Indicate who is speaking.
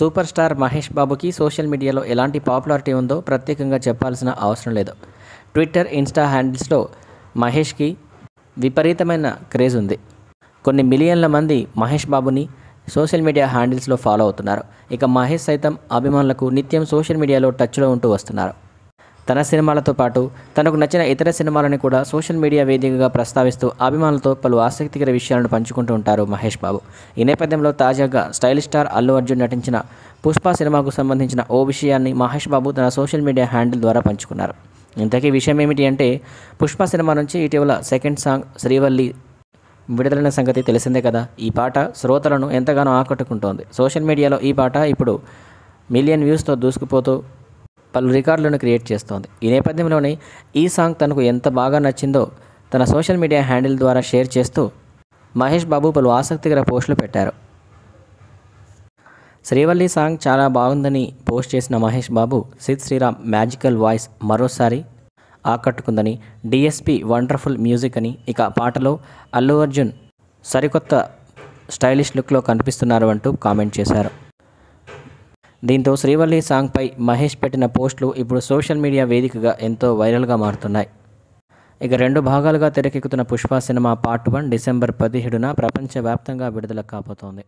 Speaker 1: super star Mahesh బాబుకి social మీడియాలో ఎలాంటి పాపులారిటీ ఉందో ప్రత్యేకంగా చెప్పాల్సిన అవసరం లేదు ట్విట్టర్ ఇన్స్టా హ్యాండిల్స్లో మహేష్కి విపరీతమైన క్రేజ్ ఉంది కొన్ని మిలియన్ల మంది మహేష్ బాబుని సోషల్ మీడియా హ్యాండిల్స్లో ఫాలో అవుతున్నారు ఇక మహేష్ సైతం అభిమానులకు నిత్యం సోషల్ మీడియాలో టచ్లో ఉంటూ వస్తున్నారు తన సినిమాలతో పాటు తనకు నచ్చిన ఇతర సినిమాలను కూడా సోషల్ మీడియా వేదికగా ప్రస్తావిస్తూ అభిమానులతో పలు ఆసక్తికర విషయాలను పంచుకుంటూ ఉంటారు మహేష్ బాబు ఈ నేపథ్యంలో తాజాగా స్టైల్ స్టార్ అల్లు అర్జున్ నటించిన పుష్ప సినిమాకు సంబంధించిన ఓ విషయాన్ని మహేష్ బాబు తన సోషల్ మీడియా హ్యాండిల్ ద్వారా పంచుకున్నారు ఇంతకీ విషయం ఏమిటి అంటే పుష్ప సినిమా నుంచి ఇటీవల సెకండ్ సాంగ్ శ్రీవల్లి విడుదలైన సంగతి తెలిసిందే కదా ఈ పాట శ్రోతలను ఎంతగానో ఆకట్టుకుంటోంది సోషల్ మీడియాలో ఈ పాట ఇప్పుడు మిలియన్ వ్యూస్తో దూసుకుపోతూ పలు రికార్డులను క్రియేట్ చేస్తోంది ఈ నేపథ్యంలోనే ఈ సాంగ్ తనకు ఎంత బాగా నచ్చిందో తన సోషల్ మీడియా హ్యాండిల్ ద్వారా షేర్ చేస్తూ మహేష్ బాబు పలు ఆసక్తికర పోస్టులు పెట్టారు శ్రీవల్లి సాంగ్ చాలా బాగుందని పోస్ట్ చేసిన మహేష్ బాబు సిద్ శ్రీరామ్ మ్యాజికల్ వాయిస్ మరోసారి ఆకట్టుకుందని డిఎస్పి వండర్ఫుల్ మ్యూజిక్ అని ఇక పాటలో అల్లు అర్జున్ సరికొత్త స్టైలిష్ లుక్లో కనిపిస్తున్నారు అంటూ కామెంట్ చేశారు దీంతో శ్రీవల్లి సాంగ్పై మహేష్ పెట్టిన పోస్టులు ఇప్పుడు సోషల్ మీడియా వేదికగా ఎంతో వైరల్గా మారుతున్నాయి ఇక రెండు భాగాలుగా తెరకెక్కుతున్న Pushpa cinema part one December పదిహేడున ప్రపంచవ్యాప్తంగా విడుదల కాబోతోంది